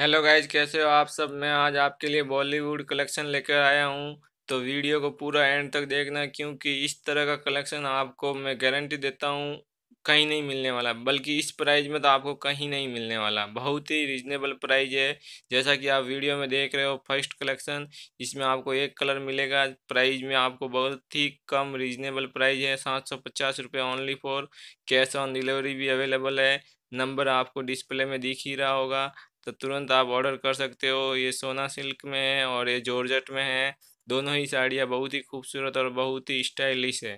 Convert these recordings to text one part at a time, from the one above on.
hello guys कैसे हो आप सब मैं आज आपके लिए बॉलीवुड कलेक्शन लेकर आया हूँ तो वीडियो को पूरा एंड तक देखना क्योंकि इस तरह का कलेक्शन आपको मैं गारंटी देता हूँ कहीं नहीं मिलने वाला बल्कि इस प्राइस में तो आपको कहीं नहीं मिलने वाला बहुत ही रिजनेबल प्राइस है जैसा कि आप वीडियो में देख रहे हो फर्स्ट कलेक्शन इसमें आपको एक कलर मिलेगा प्राइस में आपको बहुत ही कम रिजनेबल प्राइस है सात सौ पचास रुपये only for cash on delivery भी अवेलेबल है नंबर आपको डिस्प्ले में दिख ही रहा होगा तो तुरंत आप ऑर्डर कर सकते हो ये सोना सिल्क में है और ये जॉर्जट में है दोनों ही साड़ियाँ बहुत ही खूबसूरत और बहुत ही स्टाइलिश है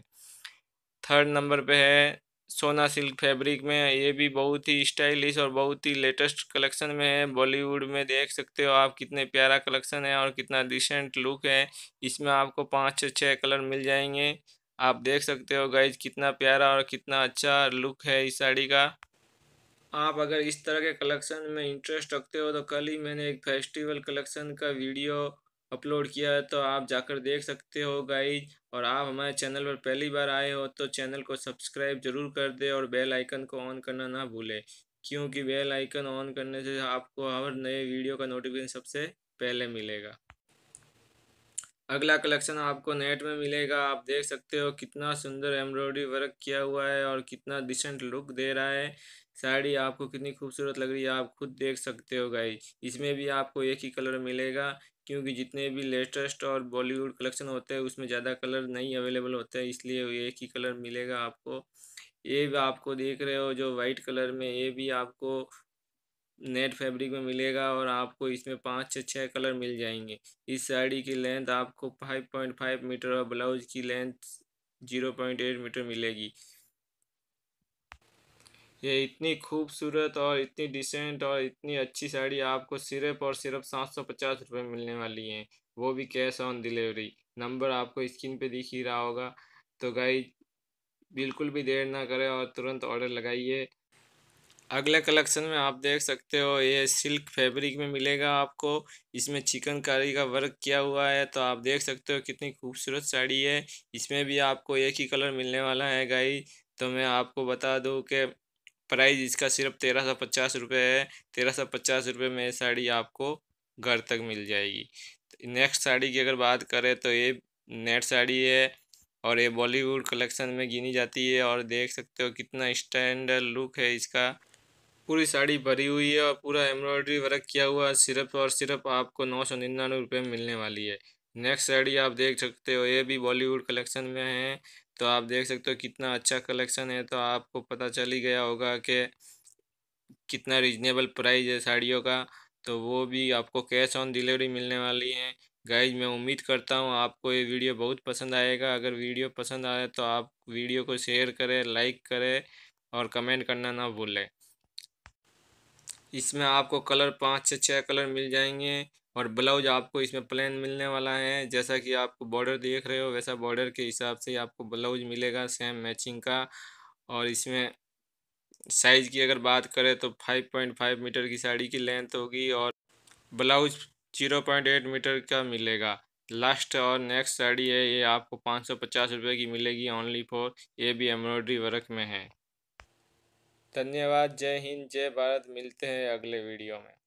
थर्ड नंबर पे है सोना सिल्क फैब्रिक में ये भी बहुत ही स्टाइलिश और बहुत ही लेटेस्ट कलेक्शन में है बॉलीवुड में देख सकते हो आप कितने प्यारा कलेक्शन है और कितना डिसेंट लुक है इसमें आपको पाँच से छः कलर मिल जाएंगे आप देख सकते हो गाइज कितना प्यारा और कितना अच्छा लुक है इस साड़ी का आप अगर इस तरह के कलेक्शन में इंटरेस्ट रखते हो तो कल ही मैंने एक फेस्टिवल कलेक्शन का वीडियो अपलोड किया है तो आप जाकर देख सकते हो गाइज और आप हमारे चैनल पर पहली बार आए हो तो चैनल को सब्सक्राइब जरूर कर दे और बेल आइकन को ऑन करना ना भूलें क्योंकि बेल आइकन ऑन करने से आपको हर नए वीडियो का नोटिफिकेशन सबसे पहले मिलेगा अगला कलेक्शन आपको नेट में मिलेगा आप देख सकते हो कितना सुंदर एम्ब्रॉयडरी वर्क किया हुआ है और कितना डिसेंट लुक दे रहा है साड़ी आपको कितनी खूबसूरत लग रही है आप खुद देख सकते हो गाई इसमें भी आपको एक ही कलर मिलेगा क्योंकि जितने भी लेटेस्ट और बॉलीवुड कलेक्शन होते हैं उसमें ज़्यादा कलर नहीं अवेलेबल होते हैं इसलिए एक ही कलर मिलेगा आपको ये भी आपको देख रहे हो जो वाइट कलर में ये भी आपको नेट फैब्रिक में मिलेगा और आपको इसमें पाँच से छः कलर मिल जाएंगे इस साड़ी की लेंथ आपको फाइव पॉइंट फाइव मीटर और ब्लाउज की length zero point eight metre मिलेगी ये इतनी खूबसूरत और इतनी डिसेंट और इतनी अच्छी साड़ी आपको सिर्फ और सिर्फ सात सौ पचास रुपये मिलने वाली है वो भी कैश ऑन डिलीवरी नंबर आपको स्क्रीन पे दिख ही रहा होगा तो गाई बिल्कुल भी देर ना करें और तुरंत ऑर्डर लगाइए अगले कलेक्शन में आप देख सकते हो ये सिल्क फैब्रिक में मिलेगा आपको इसमें चिकनकारी का वर्क किया हुआ है तो आप देख सकते हो कितनी खूबसूरत साड़ी है इसमें भी आपको एक ही कलर मिलने वाला है गाई तो मैं आपको बता दूँ कि प्राइस इसका सिर्फ तेरह सौ पचास रुपये है तेरह सौ पचास रुपये में ये साड़ी आपको घर तक मिल जाएगी नेक्स्ट साड़ी की अगर बात करें तो ये नेट साड़ी है और ये बॉलीवुड कलेक्शन में गिनी जाती है और देख सकते हो कितना स्टैंडर्ड लुक है इसका पूरी साड़ी भरी हुई है और पूरा एम्ब्रॉयडरी वर्क किया हुआ है सिर्फ और सिर्फ आपको नौ सौ निन्यानवे रुपये में मिलने वाली है नेक्स्ट साड़ी आप देख सकते हो ये भी बॉलीवुड कलेक्शन में है तो आप देख सकते हो कितना अच्छा कलेक्शन है तो आपको पता चल ही गया होगा कि कितना रिजनेबल प्राइस है साड़ियों का तो वो भी आपको कैश ऑन डिलीवरी मिलने वाली है गाइज मैं उम्मीद करता हूँ आपको ये वीडियो बहुत पसंद आएगा अगर वीडियो पसंद आए तो आप वीडियो को शेयर करें लाइक करें और कमेंट करना ना भूलें इसमें आपको कलर पाँच से छः कलर मिल जाएंगे और ब्लाउज आपको इसमें प्लेन मिलने वाला है जैसा कि आपको बॉर्डर देख रहे हो वैसा बॉर्डर के हिसाब से आपको ब्लाउज मिलेगा सेम मैचिंग का और इसमें साइज़ की अगर बात करें तो फाइव पॉइंट फाइव मीटर की साड़ी की लेंथ होगी और blouse zero point eight metre का मिलेगा लास्ट और नेक्स्ट साड़ी है ये आपको पाँच सौ पचास रुपये की मिलेगी ओनली फॉर ये भी एम्ब्रॉयडरी वर्क में है धन्यवाद जय हिंद जय भारत मिलते हैं अगले वीडियो में